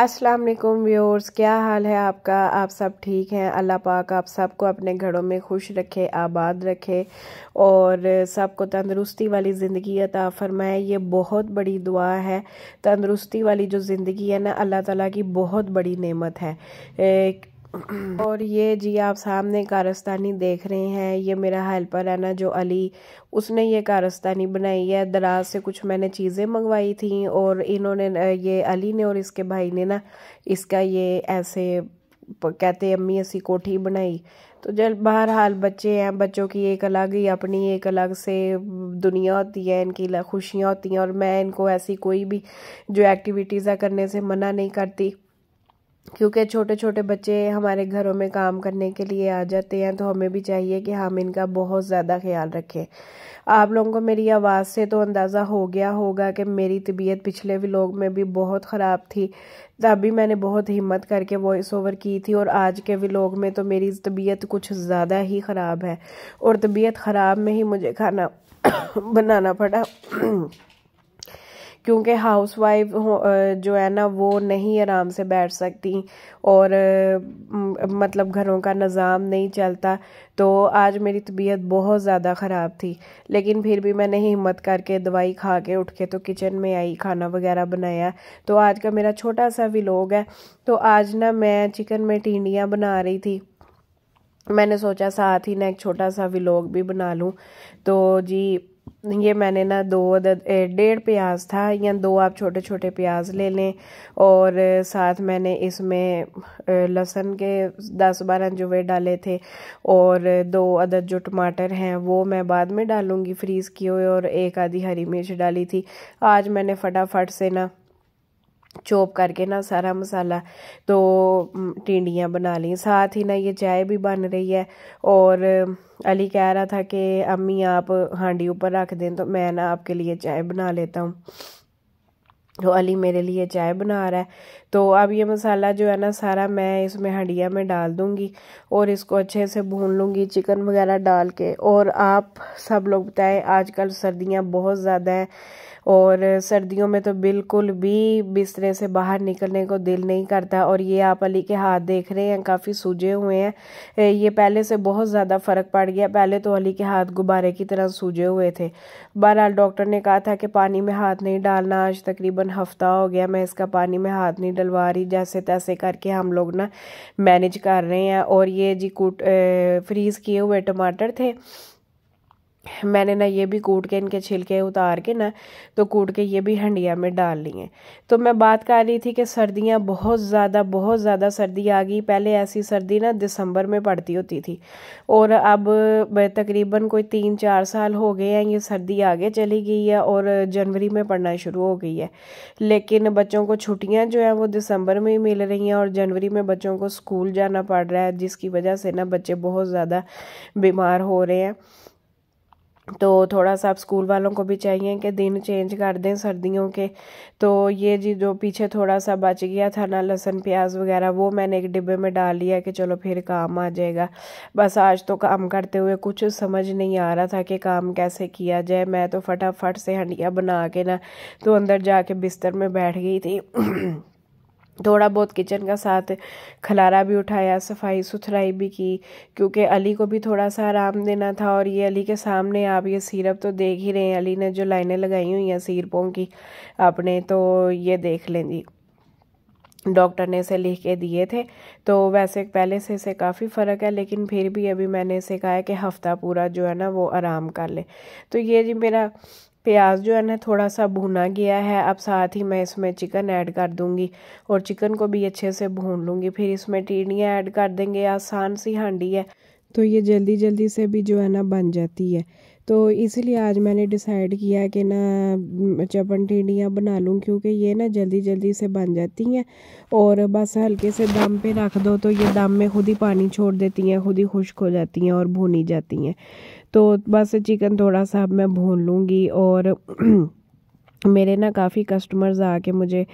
अस्सलाम वालेकुम व्यूअर्स क्या हाल है आपका आप सब ठीक हैं अल्लाह पाक आप सबको अपने घरों में खुश रखे आबाद रखे और सबको तंदरुस्ती वाली ज़िंदगी अता फरमाए ये बहुत बड़ी दुआ है तंदरुस्ती वाली जो ज़िंदगी है ना अल्लाह ताला की बहुत बड़ी नेमत है और ये जी आप सामने कारस्तानी देख रहे हैं ये मेरा हेल्पर है ना जो अली उसने ये कारस्तानी बनाई है दराज से कुछ मैंने चीज़ें मंगवाई थी और इन्होंने ये अली ने और इसके भाई ने ना इसका ये ऐसे कहते अम्मी ऐसी कोठी बनाई तो बाहर बहरहाल बच्चे हैं बच्चों की एक अलग ही अपनी एक अलग से दुनिया होती है इनकी खुशियाँ होती हैं और मैं इनको ऐसी कोई भी जो एक्टिविटीज़ है करने से मना नहीं करती क्योंकि छोटे छोटे बच्चे हमारे घरों में काम करने के लिए आ जाते हैं तो हमें भी चाहिए कि हम इनका बहुत ज़्यादा ख्याल रखें आप लोगों को मेरी आवाज़ से तो अंदाज़ा हो गया होगा कि मेरी तबीयत पिछले व्लॉग में भी बहुत ख़राब थी तभी मैंने बहुत हिम्मत करके वॉइस ओवर की थी और आज के व्लॉग में तो मेरी तबीयत कुछ ज़्यादा ही ख़राब है और तबीयत ख़राब में ही मुझे खाना बनाना पड़ा क्योंकि हाउस वाइफ जो है ना वो नहीं आराम से बैठ सकती और मतलब घरों का निज़ाम नहीं चलता तो आज मेरी तबीयत बहुत ज़्यादा ख़राब थी लेकिन फिर भी मैंने हिम्मत करके दवाई खा के उठ के तो किचन में आई खाना वगैरह बनाया तो आज का मेरा छोटा सा विलोग है तो आज ना मैं चिकन में टिंडियाँ बना रही थी मैंने सोचा साथ ही ना एक छोटा सा विलोग भी बना लूँ तो जी ये मैंने ना दो डेढ़ प्याज था या दो आप छोटे छोटे प्याज ले लें और साथ मैंने इसमें लहसुन के दस बारह जुवे डाले थे और दो अदद जो टमाटर हैं वो मैं बाद में डालूंगी फ्रीज़ किए हुए और एक आधी हरी मिर्च डाली थी आज मैंने फटाफट से ना चॉप करके ना सारा मसाला तो टिंडियाँ बना ली साथ ही ना ये चाय भी बन रही है और अली कह रहा था कि अम्मी आप हांडी ऊपर रख दें तो मैं ना आपके लिए चाय बना लेता हूँ तो अली मेरे लिए चाय बना रहा है तो अब ये मसाला जो है ना सारा मैं इसमें हंडिया में डाल दूँगी और इसको अच्छे से भून लूँगी चिकन वगैरह डाल के और आप सब लोग बताएं आजकल सर्दियाँ बहुत ज़्यादा हैं और सर्दियों में तो बिल्कुल भी बिस्तरे से बाहर निकलने को दिल नहीं करता और ये आप अली के हाथ देख रहे हैं काफ़ी सूजे हुए हैं ये पहले से बहुत ज़्यादा फ़र्क पड़ गया पहले तो अली के हाथ गुब्बारे की तरह सूजे हुए थे बहरहाल डॉक्टर ने कहा था कि पानी में हाथ नहीं डालना आज तकरीबन हफ्ता हो गया मैं इसका पानी में हाथ नहीं डलवा रही जैसे तैसे करके हम लोग ना मैनेज कर रहे हैं और ये जी कुट फ्रीज़ किए हुए टमाटर थे मैंने ना ये भी कूट के इनके छिलके उतार के ना तो कूट के ये भी हंडिया में डाल लिए तो मैं बात कर रही थी कि सर्दियाँ बहुत ज़्यादा बहुत ज़्यादा सर्दी आ गई पहले ऐसी सर्दी ना दिसंबर में पड़ती होती थी और अब तकरीबन कोई तीन चार साल हो गए हैं ये सर्दी आगे चली गई है और जनवरी में पड़ना शुरू हो गई है लेकिन बच्चों को छुट्टियाँ जो हैं वो दिसंबर में ही मिल रही हैं और जनवरी में बच्चों को स्कूल जाना पड़ रहा है जिसकी वजह से ना बच्चे बहुत ज़्यादा बीमार हो रहे हैं तो थोड़ा सा आप स्कूल वालों को भी चाहिए कि दिन चेंज कर दें सर्दियों के तो ये जी जो पीछे थोड़ा सा बच गया था ना लहसन प्याज वगैरह वो मैंने एक डिब्बे में डाल लिया कि चलो फिर काम आ जाएगा बस आज तो काम करते हुए कुछ समझ नहीं आ रहा था कि काम कैसे किया जाए मैं तो फटाफट से हंडिया बना के ना तो अंदर जाके बिस्तर में बैठ गई थी थोड़ा बहुत किचन का साथ खलारा भी उठाया सफाई सुथराई भी की क्योंकि अली को भी थोड़ा सा आराम देना था और ये अली के सामने आप ये सीरप तो देख ही रहे हैं अली ने जो लाइनें लगाई हुई हैं सीरपों की आपने तो ये देख लें जी डॉक्टर ने इसे लिख के दिए थे तो वैसे पहले से इसे काफ़ी फ़र्क है लेकिन फिर भी अभी मैंने इसे कहा है कि हफ़्ता पूरा जो है ना वो आराम कर ले तो ये जी मेरा प्याज जो है ना थोड़ा सा भुना गया है अब साथ ही मैं इसमें चिकन ऐड कर दूंगी और चिकन को भी अच्छे से भून लूंगी फिर इसमें टीनियाँ ऐड कर देंगे आसान सी हांडी है तो ये जल्दी जल्दी से भी जो है ना बन जाती है तो इसलिए आज मैंने डिसाइड किया कि ना चपन टिंडियाँ बना लूँ क्योंकि ये ना जल्दी जल्दी से बन जाती हैं और बस हल्के से दम पे रख दो तो ये दम में खुद ही पानी छोड़ देती हैं खुद ही खुश्क हो जाती हैं और भुनी जाती हैं तो बस चिकन थोड़ा सा मैं भून लूँगी और मेरे ना काफ़ी कस्टमर्स आके मुझे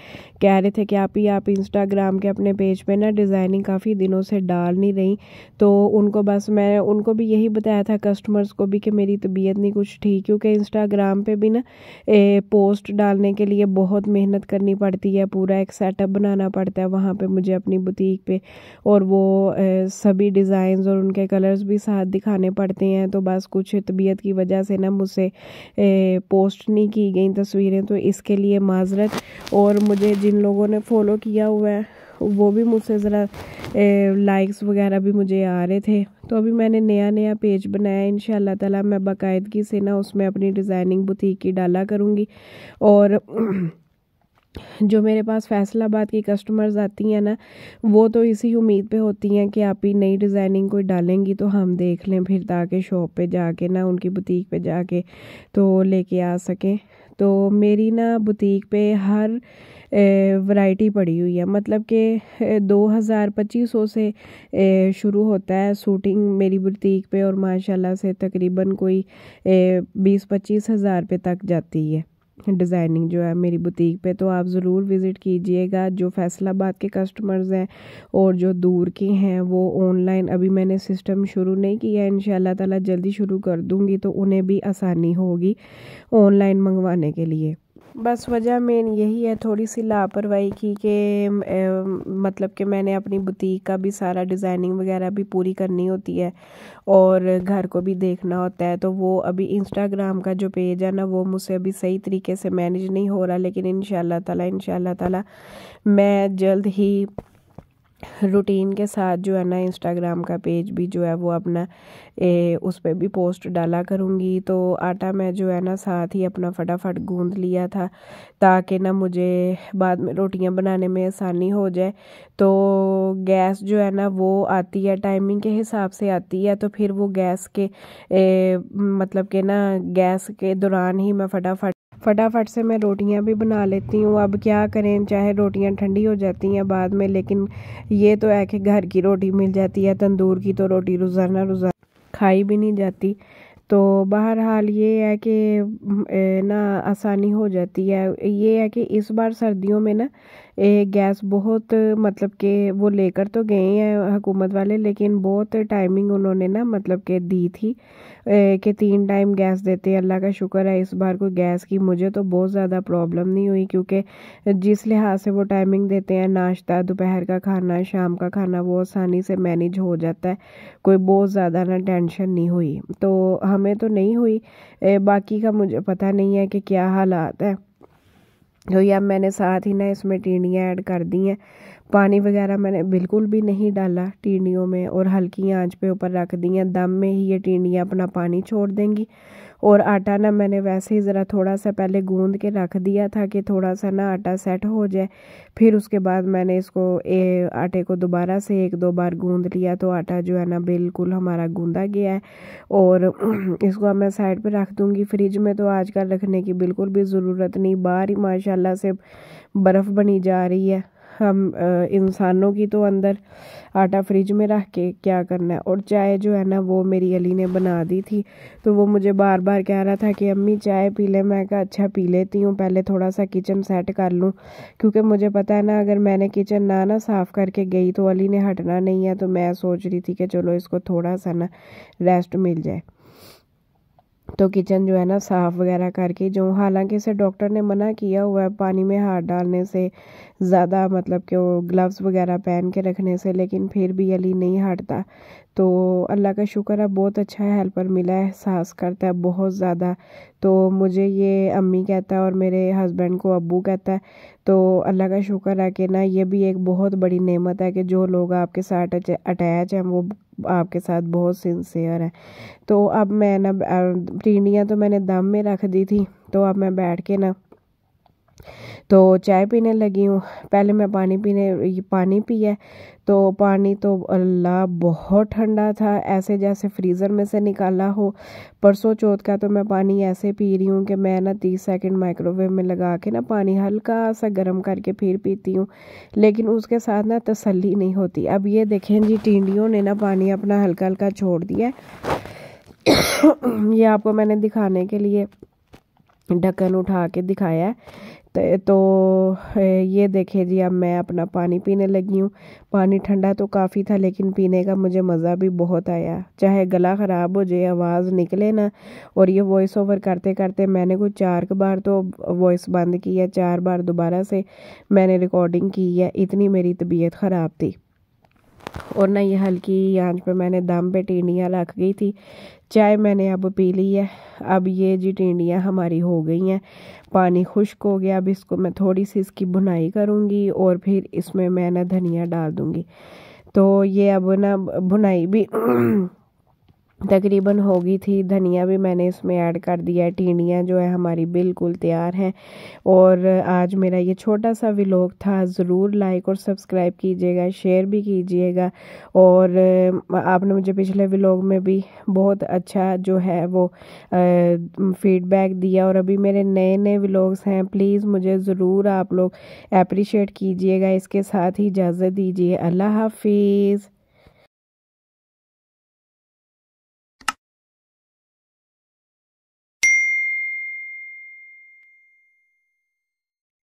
कह रहे थे कि आप ही आप इंस्टाग्राम के अपने पेज पे ना डिज़ाइनिंग काफ़ी दिनों से डाल नहीं रही तो उनको बस मैं उनको भी यही बताया था कस्टमर्स को भी कि मेरी तबीयत नहीं कुछ ठीक क्योंकि इंस्टाग्राम पे भी ना ए, पोस्ट डालने के लिए बहुत मेहनत करनी पड़ती है पूरा एक सेटअप बनाना पड़ता है वहाँ पर मुझे अपनी बुटीक पर और वो ए, सभी डिज़ाइन और उनके कलर्स भी साथ दिखाने पड़ते हैं तो बस कुछ तबीयत की वजह से ना मुझसे पोस्ट नहीं की गई तस्वीरें हैं तो इसके लिए माजरत और मुझे जिन लोगों ने फॉलो किया हुआ है वो भी मुझसे ज़रा लाइक्स वगैरह भी मुझे आ रहे थे तो अभी मैंने नया नया पेज बनाया इन ताला मैं बाकायदगी से ना उसमें अपनी डिज़ाइनिंग बुटीक की डाला करूँगी और जो मेरे पास फैसलाबाद की कस्टमर्स आती हैं ना वो तो इसी उम्मीद पे होती हैं कि आप ही नई डिज़ाइनिंग कोई डालेंगी तो हम देख लें फिर ताकि शॉप पे जाके ना उनकी बुटीक पे जाके तो लेके आ सकें तो मेरी ना बुटीक पे हर वैरायटी पड़ी हुई है मतलब कि दो हज़ार पच्चीस सौ से शुरू होता है सूटिंग मेरी बुटीक पे और माशाल्लाह से तकरीबन कोई बीस पच्चीस हज़ार पे तक जाती है डिज़ाइनिंग जो है मेरी बुटीक पे तो आप ज़रूर विज़िट कीजिएगा जो फैसलाबाद के कस्टमर्स हैं और जो दूर के हैं वो ऑनलाइन अभी मैंने सिस्टम शुरू नहीं किया है इन ताला जल्दी शुरू कर दूँगी तो उन्हें भी आसानी होगी ऑनलाइन मंगवाने के लिए बस वजह मेन यही है थोड़ी सी लापरवाही की कि मतलब कि मैंने अपनी बुटीक का भी सारा डिज़ाइनिंग वगैरह भी पूरी करनी होती है और घर को भी देखना होता है तो वो अभी इंस्टाग्राम का जो पेज है ना वो मुझसे अभी सही तरीके से मैनेज नहीं हो रहा लेकिन इन ताला इन ताला मैं जल्द ही रूटीन के साथ जो है ना इंस्टाग्राम का पेज भी जो है वो अपना ए, उस पर भी पोस्ट डाला करूँगी तो आटा मैं जो है ना साथ ही अपना फटाफट गूंद लिया था ताकि ना मुझे बाद में रोटियां बनाने में आसानी हो जाए तो गैस जो है ना वो आती है टाइमिंग के हिसाब से आती है तो फिर वो गैस के ए, मतलब के ना गैस के दौरान ही मैं फटाफट फटाफट से मैं रोटियां भी बना लेती हूँ अब क्या करें चाहे रोटियां ठंडी हो जाती हैं बाद में लेकिन ये तो है कि घर की रोटी मिल जाती है तंदूर की तो रोटी रोज़ाना रोज़ाना खाई भी नहीं जाती तो बहरहाल ये है कि ना आसानी हो जाती है ये है कि इस बार सर्दियों में ना गैस बहुत मतलब के वो लेकर तो गए हैं हुकूमत वाले लेकिन बहुत टाइमिंग उन्होंने ना मतलब के दी थी के तीन टाइम गैस देते हैं अल्लाह का शुक्र है इस बार कोई गैस की मुझे तो बहुत ज़्यादा प्रॉब्लम नहीं हुई क्योंकि जिस लिहाज से वो टाइमिंग देते हैं नाश्ता दोपहर का खाना शाम का खाना वो आसानी से मैनेज हो जाता है कोई बहुत ज़्यादा ना टेंशन नहीं हुई तो हमें तो नहीं हुई बाकी का मुझे पता नहीं है कि क्या हालात है तो या मैंने साथ ही ना इसमें टीणियाँ ऐड कर दी हैं पानी वगैरह मैंने बिल्कुल भी नहीं डाला टीडियों में और हल्की आंच पे ऊपर रख दी हैं दम में ही ये टीडियाँ अपना पानी छोड़ देंगी और आटा ना मैंने वैसे ही ज़रा थोड़ा सा पहले गूंद के रख दिया था कि थोड़ा सा ना आटा सेट हो जाए फिर उसके बाद मैंने इसको ए, आटे को दोबारा से एक दो बार गूंद लिया तो आटा जो है ना बिल्कुल हमारा गूंदा गया है और इसको मैं साइड पर रख दूँगी फ्रिज में तो आजकल रखने की बिल्कुल भी ज़रूरत नहीं बाहर ही माशाला से बर्फ़ बनी जा रही है हम इंसानों की तो अंदर आटा फ्रिज में रख के क्या करना है और चाय जो है ना वो मेरी अली ने बना दी थी तो वो मुझे बार बार कह रहा था कि अम्मी चाय पी ले मैं कहा अच्छा पी लेती हूँ पहले थोड़ा सा किचन सेट कर लूँ क्योंकि मुझे पता है ना अगर मैंने किचन ना ना साफ़ करके गई तो अली ने हटना नहीं है तो मैं सोच रही थी कि चलो इसको थोड़ा सा ना रेस्ट मिल जाए तो किचन जो है ना साफ़ वगैरह करके जो हालांकि इसे डॉक्टर ने मना किया हुआ है पानी में हाथ डालने से ज़्यादा मतलब कि वो ग्लव्स वगैरह पहन के रखने से लेकिन फिर भी अली नहीं हटता तो अल्लाह का शुक्र है बहुत अच्छा हेल्पर मिला है एहसास करता है बहुत ज़्यादा तो मुझे ये अम्मी कहता है और मेरे हस्बैंड को अबू कहता है तो अल्लाह का शुक्र है कि ना ये भी एक बहुत बड़ी नेमत है कि जो लोग आपके साथ अटैच हैं वो आपके साथ बहुत सिंसियर हैं तो अब मैं ना टीनियाँ तो मैंने दम में रख दी थी तो अब मैं बैठ के ना तो चाय पीने लगी हूँ पहले मैं पानी पीने पानी पिया तो पानी तो अल्लाह बहुत ठंडा था ऐसे जैसे फ्रीज़र में से निकाला हो परसों चौथ का तो मैं पानी ऐसे पी रही हूँ कि मैं ना तीस सेकंड माइक्रोवेव में लगा के ना पानी हल्का सा गर्म करके फिर पीती हूँ लेकिन उसके साथ ना तसल्ली नहीं होती अब ये देखें जी टिंडियों ने ना पानी अपना हल्का हल्का छोड़ दिया ये आपको मैंने दिखाने के लिए ढक्कन उठा के दिखाया है तो ये देखे जी अब मैं अपना पानी पीने लगी हूँ पानी ठंडा तो काफ़ी था लेकिन पीने का मुझे मज़ा भी बहुत आया चाहे गला ख़राब हो जाए आवाज़ निकले ना और ये वॉइस ओवर करते करते मैंने कुछ चार बार तो वॉइस बंद की है चार बार दोबारा से मैंने रिकॉर्डिंग की है इतनी मेरी तबीयत ख़राब थी और ना ये हल्की आंच पे मैंने दम पे टीडियाँ रख गई थी चाय मैंने अब पी ली है अब ये जी टिंडियाँ हमारी हो गई हैं पानी खुश्क हो गया अब इसको मैं थोड़ी सी इसकी भुनाई करूँगी और फिर इसमें मैं ना धनिया डाल दूँगी तो ये अब ना भुनाई भी तकरीबन होगी थी धनिया भी मैंने इसमें ऐड कर दिया है टीनियाँ जो है हमारी बिल्कुल तैयार हैं और आज मेरा ये छोटा सा व्लॉग था ज़रूर लाइक और सब्सक्राइब कीजिएगा शेयर भी कीजिएगा और आपने मुझे पिछले व्लॉग में भी बहुत अच्छा जो है वो फीडबैक दिया और अभी मेरे नए नए व्लॉग्स हैं प्लीज़ मुझे ज़रूर आप लोग अप्रिशिएट कीजिएगा इसके साथ ही इजाज़त दीजिए अल्लाह हाफिज़